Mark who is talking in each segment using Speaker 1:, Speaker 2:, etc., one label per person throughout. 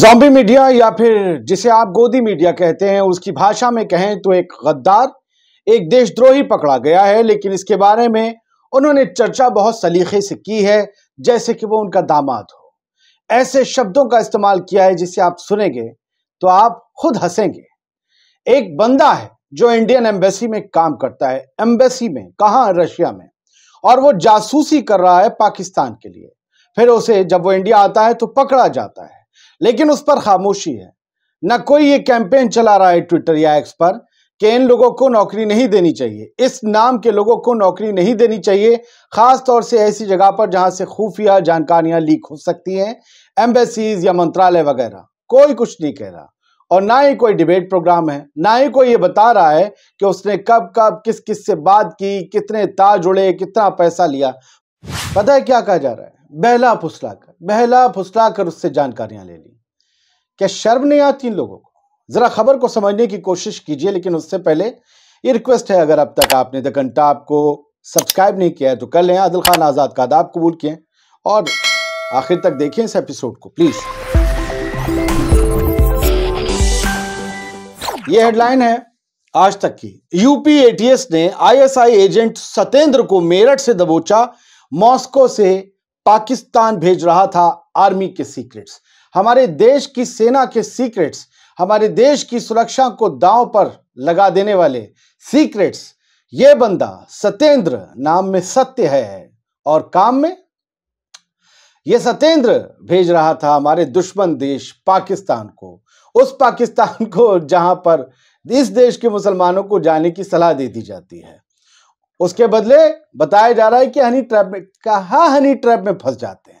Speaker 1: zombie media या फिर जिसे आप गोदी मीडिया कहते हैं उसकी भाषा में कहें तो एक गद्दार एक देशद्रोही पकड़ा गया है लेकिन इसके बारे में उन्होंने चर्चा बहुत सलीके से की है जैसे कि वो उनका दामाद हो ऐसे शब्दों का इस्तेमाल किया है जिसे आप सुनेंगे तो आप खुद हंसेंगे एक बंदा है जो इंडियन एम्बेसी में काम करता है एम्बेसी में कहा रशिया में और वो जासूसी कर रहा है पाकिस्तान के लिए फिर उसे जब वो इंडिया आता है तो पकड़ा जाता है लेकिन उस पर खामोशी है न कोई ये कैंपेन चला रहा है ट्विटर या एक्स पर कि इन लोगों को नौकरी नहीं देनी चाहिए इस नाम के लोगों को नौकरी नहीं देनी चाहिए खास तौर से ऐसी जगह पर जहां से खुफिया जानकारियां लीक हो सकती हैं एम्बेसीज या मंत्रालय वगैरह कोई कुछ नहीं कह रहा और ना ही कोई डिबेट प्रोग्राम है ना ही कोई ये बता रहा है कि उसने कब कब किस किस से बात की कितने ताज उड़े कितना पैसा लिया पता है क्या कहा जा रहा है बहला फुसला कर बहला फुसला कर उससे जानकारियां ले ली क्या शर्म नहीं आती इन लोगों को ज़रा खबर को समझने की कोशिश कीजिए लेकिन उससे पहले ये रिक्वेस्ट है अगर अब तक आपने द घंटा आपको सब्सक्राइब नहीं किया है तो कर लें आदिल खान आज़ाद का आदाब कबूल किए और आखिर तक देखें इस एपिसोड को प्लीज़ ये हेडलाइन है आज तक की यूपी एटीएस ने आईएसआई एजेंट सतेंद्र को मेरठ से दबोचा मॉस्को से पाकिस्तान भेज रहा था आर्मी के सीक्रेट्स हमारे देश की सेना के सीक्रेट्स हमारे देश की सुरक्षा को दांव पर लगा देने वाले सीक्रेट्स ये बंदा सत्येंद्र नाम में सत्य है और काम में यह सत्येंद्र भेज रहा था हमारे दुश्मन देश पाकिस्तान को उस पाकिस्तान को जहां पर इस देश के मुसलमानों को जाने की सलाह दे दी जाती है उसके बदले बताया जा रहा है कि हनी ट्रैप में कहा हनी ट्रैप में फंस जाते हैं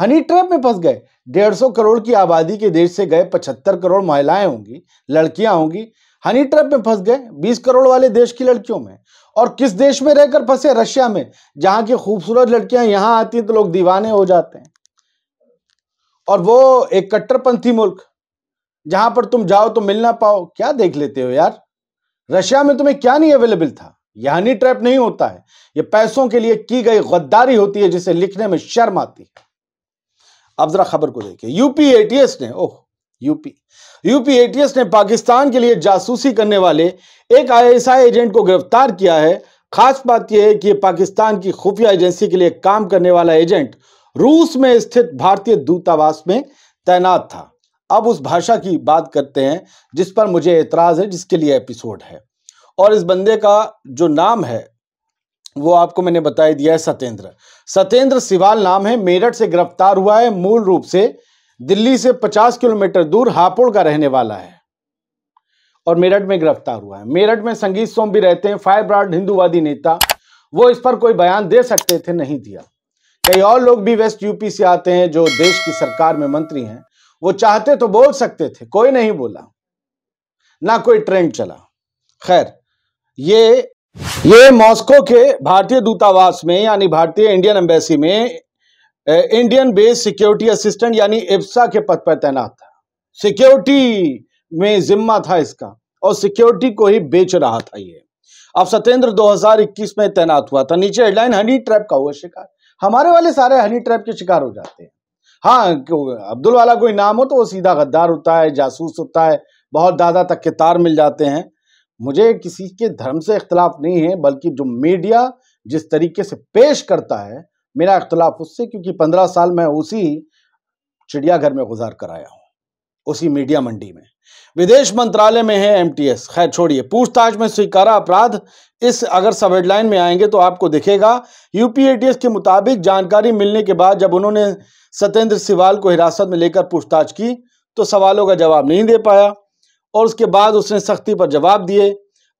Speaker 1: हनी ट्रैप में फंस गए डेढ़ सौ करोड़ की आबादी के देश से गए पचहत्तर करोड़ महिलाएं होंगी लड़कियां होंगी हनी ट्रैप में फंस गए बीस करोड़ वाले देश की लड़कियों में और किस देश में रहकर फंसे रशिया में जहां की खूबसूरत लड़कियां यहां आती हैं तो लोग दीवाने हो जाते हैं और वो एक कट्टरपंथी मुल्क जहां पर तुम जाओ तो मिल ना पाओ क्या देख लेते हो यार रशिया में तुम्हें क्या नहीं अवेलेबल था यानी ट्रैप नहीं होता है यह पैसों के लिए की गई गद्दारी होती है जिसे लिखने में शर्म आती है अब जरा खबर को देखिए यूपी एटीएस ने ओह यूपी यूपी एटीएस ने पाकिस्तान के लिए जासूसी करने वाले एक आईएसआई एजेंट को गिरफ्तार किया है खास बात यह है कि पाकिस्तान की खुफिया एजेंसी के लिए काम करने वाला एजेंट रूस में स्थित भारतीय दूतावास में तैनात था अब उस भाषा की बात करते हैं जिस पर मुझे एतराज है जिसके लिए एपिसोड है और इस बंदे का जो नाम है वो आपको मैंने बताई दिया है सत्येंद्र सत्येंद्र सिवाल नाम है मेरठ से गिरफ्तार हुआ है मूल रूप से दिल्ली से 50 किलोमीटर दूर हापुड़ का रहने वाला है और मेरठ में गिरफ्तार हुआ है मेरठ में संगीत सोम भी रहते हैं फायर ब्राड हिंदूवादी नेता वो इस पर कोई बयान दे सकते थे नहीं दिया कई और लोग भी वेस्ट यूपी से आते हैं जो देश की सरकार में मंत्री हैं वो चाहते तो बोल सकते थे कोई नहीं बोला ना कोई ट्रेंड चला खैर ये ये मॉस्को के भारतीय दूतावास में यानी भारतीय इंडियन एम्बेसी में इंडियन बेस्ड सिक्योरिटी असिस्टेंट यानी एप्सा के पद पर तैनात था सिक्योरिटी में जिम्मा था इसका और सिक्योरिटी को ही बेच रहा था ये अब सत्येंद्र 2021 में तैनात हुआ था नीचे हेडलाइन हनी ट्रैप का हुआ शिकार हमारे वाले सारे हनी ट्रैप के शिकार हो जाते हैं हाँ अब्दुल वाला कोई नाम हो तो वो सीधा गद्दार होता है जासूस होता है बहुत दादा तक के तार मिल जाते हैं मुझे किसी के धर्म से इख्तलाफ नहीं है बल्कि जो मीडिया जिस तरीके से पेश करता है मेरा इख्तलाफ उससे क्योंकि पंद्रह साल मैं उसी चिड़ियाघर में गुजार कर आया हूँ उसी मीडिया मंडी में विदेश मंत्रालय में है एमटीएस खैर छोड़िए पूछताछ में स्वीकारा अपराध इस अगर सब हेडलाइन में आएंगे तो आपको दिखेगा यूपीएटीएस के मुताबिक जानकारी मिलने के बाद जब उन्होंने सत्येंद्र सिवाल को हिरासत में लेकर पूछताछ की तो सवालों का जवाब नहीं दे पाया और उसके बाद उसने सख्ती पर जवाब दिए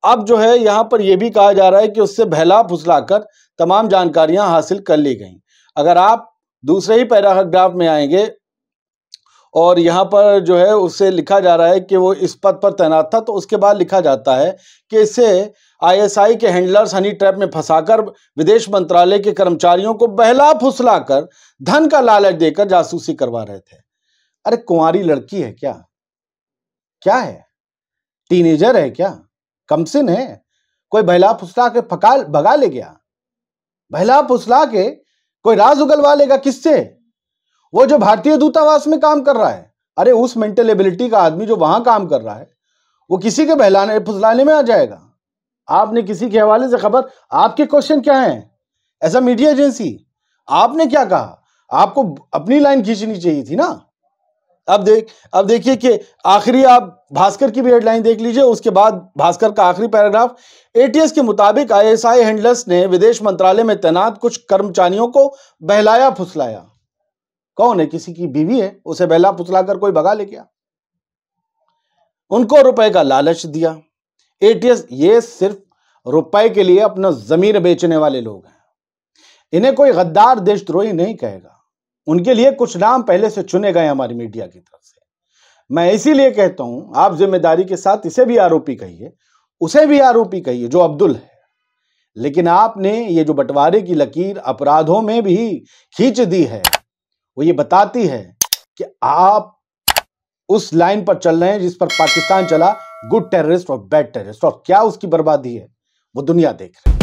Speaker 1: अब जो है यहाँ पर यह भी कहा जा रहा है कि उससे बहला फुसला कर तमाम जानकारियां हासिल कर ली गई अगर आप दूसरे ही पैराग्राफ में आएंगे और यहाँ पर जो है उससे लिखा जा रहा है कि वो इस पद पर तैनात था तो उसके बाद लिखा जाता है कि इसे आईएसआई के हैंडलर्स हनी ट्रैप में फंसाकर विदेश मंत्रालय के कर्मचारियों को बहला फुसला धन का लालच देकर जासूसी करवा रहे थे अरे कुंवारी लड़की है क्या क्या है टीनेजर है क्या कमसिन है कोई बहला फुसला के फकाल भगा ले गया बहला फुसला के कोई राज उगलवा लेगा किससे वो जो भारतीय दूतावास में काम कर रहा है अरे उस मेंटल एबिलिटी का आदमी जो वहां काम कर रहा है वो किसी के बहलाने फुसलाने में आ जाएगा आपने किसी के हवाले से खबर आपके क्वेश्चन क्या है ऐसा अ मीडिया एजेंसी आपने क्या कहा आपको अपनी लाइन खींचनी चाहिए थी ना अब देख अब देखिए कि आखिरी आप भास्कर की भी हेडलाइन देख लीजिए उसके बाद भास्कर का आखिरी पैराग्राफ एटीएस के मुताबिक आईएसआई हैंडलर्स ने विदेश मंत्रालय में तैनात कुछ कर्मचारियों को बहलाया फुसलाया कौन है किसी की बीवी है उसे बहला फुसला कर कोई भगा ले गया उनको रुपए का लालच दिया एटीएस ये सिर्फ रुपए के लिए अपना जमीर बेचने वाले लोग हैं इन्हें कोई गद्दार देशद्रोही नहीं कहेगा उनके लिए कुछ नाम पहले से चुने गए हमारी मीडिया की तरफ से मैं इसीलिए कहता हूं आप जिम्मेदारी के साथ इसे भी आरोपी कहिए उसे भी आरोपी कहिए जो अब्दुल है लेकिन आपने ये जो बंटवारे की लकीर अपराधों में भी खींच दी है वो ये बताती है कि आप उस लाइन पर चल रहे हैं जिस पर पाकिस्तान चला गुड टेररिस्ट और बैड टेररिस्ट और क्या उसकी बर्बादी है वो दुनिया देख रही है